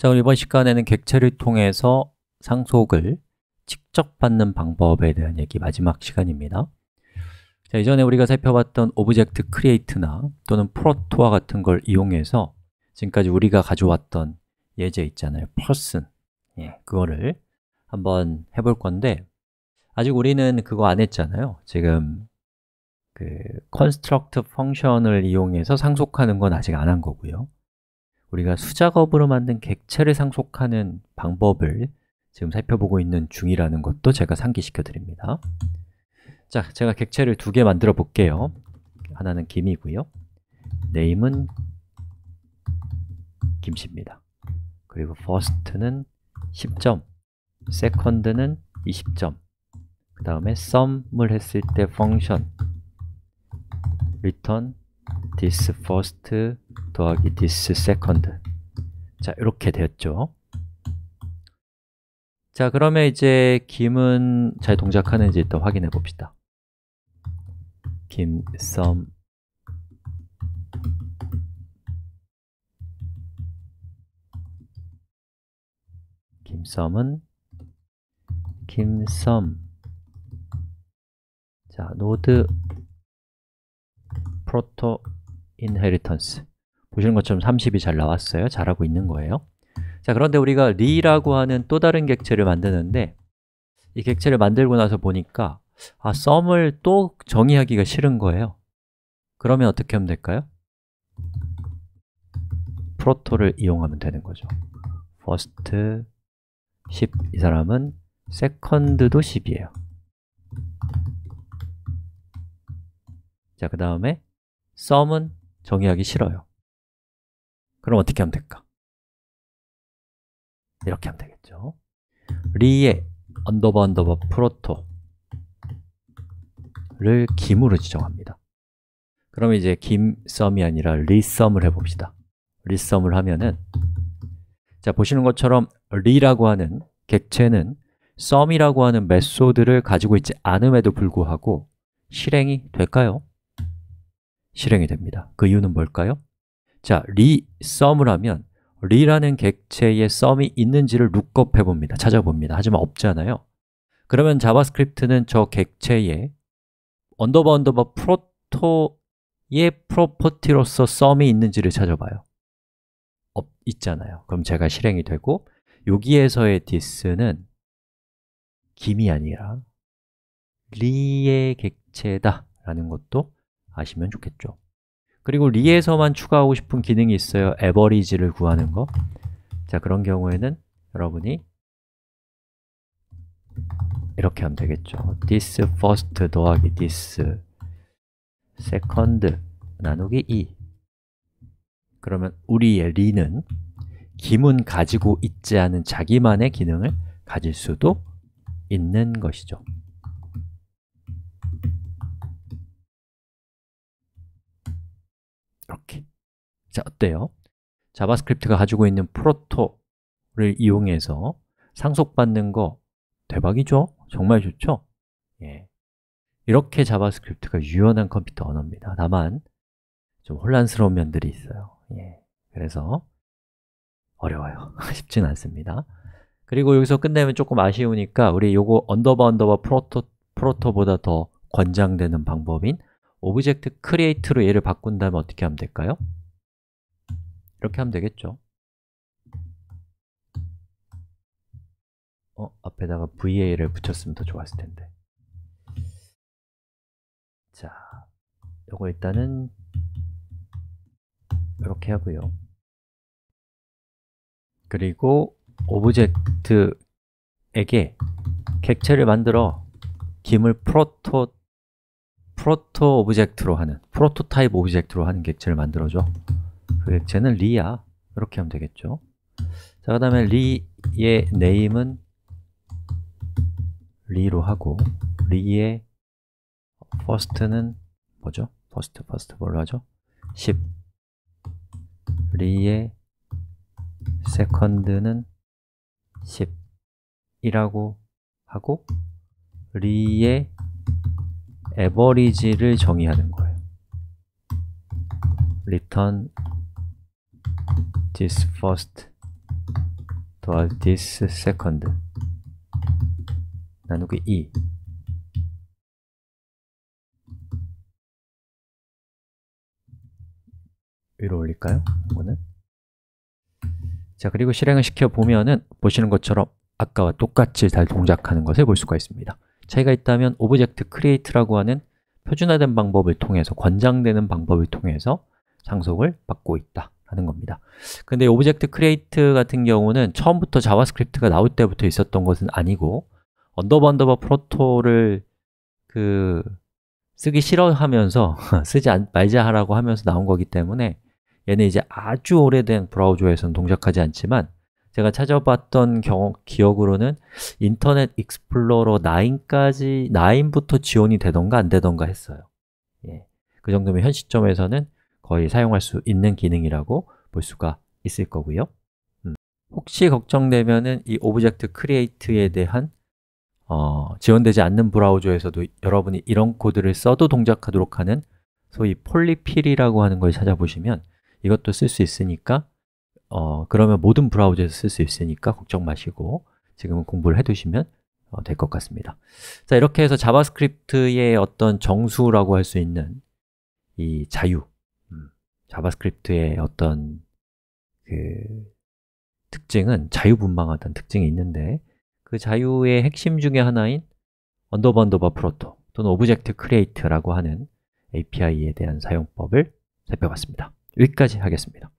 자, 오늘 이번 시간에는 객체를 통해서 상속을 직접 받는 방법에 대한 얘기 마지막 시간입니다 자, 이전에 우리가 살펴봤던 오브젝트 크리에이트나 또는 프로토와 같은 걸 이용해서 지금까지 우리가 가져왔던 예제 있잖아요 person 예, 그거를 한번 해볼 건데 아직 우리는 그거 안 했잖아요 지금 그 construct 펑션을 이용해서 상속하는 건 아직 안 한 거고요 우리가 수작업으로 만든 객체를 상속하는 방법을 지금 살펴보고 있는 중이라는 것도 제가 상기시켜 드립니다 자, 제가 객체를 두 개 만들어 볼게요 하나는 김이고요 네임은 김씨입니다 그리고 first는 10점, second는 20점 그 다음에 sum을 했을 때 function return this first 더하기 this second 자, 이렇게 되었죠 자, 그러면 이제 김은 잘 동작하는지 일단 확인해 봅시다 김, 썸 김썸은 김썸 자, 노드 프로토 인헤리턴스 보시는 것처럼 30이 잘 나왔어요 잘하고 있는 거예요 자 그런데 우리가 리라고 하는 또 다른 객체를 만드는데 이 객체를 만들고 나서 보니까 아, 썸을 또 정의하기가 싫은 거예요 그러면 어떻게 하면 될까요? 프로토를 이용하면 되는 거죠 first 10, 이 사람은 second도 10이에요 자, 그 다음에 썸은 정의하기 싫어요 그럼 어떻게 하면 될까? 이렇게 하면 되겠죠 리에 언더바 언더바 프로토를 김으로 지정합니다 그러면 이제 김썸이 아니라 리썸을 해봅시다 리썸을 하면은 자 보시는 것처럼 리라고 하는 객체는 썸이라고 하는 메소드를 가지고 있지 않음에도 불구하고 실행이 될까요? 실행이 됩니다 그 이유는 뭘까요? 자, 리썸을 하면 리라는 객체의 썸이 있는지를 룩업 해봅니다 찾아봅니다 하지만 없잖아요 그러면 자바스크립트는 저객체에 언더바 언더바 프로토의 프로퍼티로서 썸이 있는지를 찾아봐요 없, 있잖아요 그럼 제가 실행이 되고 여기에서의 디스는 김이 아니라 리의 객체다 라는 것도 아시면 좋겠죠 그리고 리에서만 추가하고 싶은 기능이 있어요 에버리지를 구하는 거 자, 그런 경우에는 여러분이 이렇게 하면 되겠죠 this first 더하기 this second 나누기 2 그러면 우리의 리는 김은 가지고 있지 않은 자기만의 기능을 가질 수도 있는 것이죠 자, 어때요? 자바스크립트가 가지고 있는 프로토를 이용해서 상속받는 거 대박이죠? 정말 좋죠? 예. 이렇게 자바스크립트가 유연한 컴퓨터 언어입니다 다만 좀 혼란스러운 면들이 있어요 예. 그래서 어려워요 쉽진 않습니다 그리고 여기서 끝내면 조금 아쉬우니까 우리 요거 언더바 언더바 프로토, 프로토보다 더 권장되는 방법인 오브젝트 크리에이트로 얘를 바꾼다면 어떻게 하면 될까요? 이렇게 하면 되겠죠 어, 앞에다가 VA를 붙였으면 더 좋았을 텐데 자, 요거 일단은 이렇게 하고요 그리고 오브젝트에게 객체를 만들어 김을 프로토 프로토 오브젝트로 하는 프로토타입 오브젝트로 하는 객체를 만들어줘 쟤는 그 리야 이렇게 하면 되겠죠 자, 그 다음에 리의 네임은 리로 하고 리의 퍼스트는 뭐죠? 퍼스트 퍼스트 i 뭘로 하죠? 10 리의 세컨드는 10이라고 하고 리의 에버리지를 정의하는 거예요 return this first 더할 this second 나누기 2 e. 위로 올릴까요? 이거는 자 그리고 실행을 시켜 보면은 보시는 것처럼 아까와 똑같이 잘 동작하는 것을 볼 수가 있습니다. 차이가 있다면 오브젝트 크리에이트라고 하는 표준화된 방법을 통해서 권장되는 방법을 통해서 상속을 받고 있다. 하는 겁니다 근데 오브젝트 크리에이트 같은 경우는 처음부터 자바스크립트가 나올 때부터 있었던 것은 아니고 언더버 언더버 프로토를 그 쓰기 싫어하면서 쓰지 않, 말자 하라고 하면서 나온 거기 때문에 얘는 이제 아주 오래된 브라우저에서는 동작하지 않지만 제가 찾아봤던 경험, 기억으로는 인터넷 익스플로러 9까지 9부터 지원이 되던가 안 되던가 했어요 예. 그 정도면 현 시점에서는 거의 사용할 수 있는 기능이라고 볼 수가 있을 거고요 음. 혹시 걱정되면이 오브젝트 크리에이트에 대한 어, 지원되지 않는 브라우저에서도 여러분이 이런 코드를 써도 동작하도록 하는 소위 폴리필이라고 하는 걸 찾아보시면 이것도 쓸 수 있으니까 어, 그러면 모든 브라우저에서 쓸 수 있으니까 걱정 마시고 지금은 공부를 해두시면 어, 될것 같습니다 자 이렇게 해서 자바스크립트의 어떤 정수라고 할 수 있는 이 자유 자바스크립트의 어떤 그 특징은 자유분방하다는 특징이 있는데 그 자유의 핵심 중의 하나인 언더바 언더바 프로토 또는 오브젝트 크리에이트라고 하는 API에 대한 사용법을 살펴봤습니다. 여기까지 하겠습니다.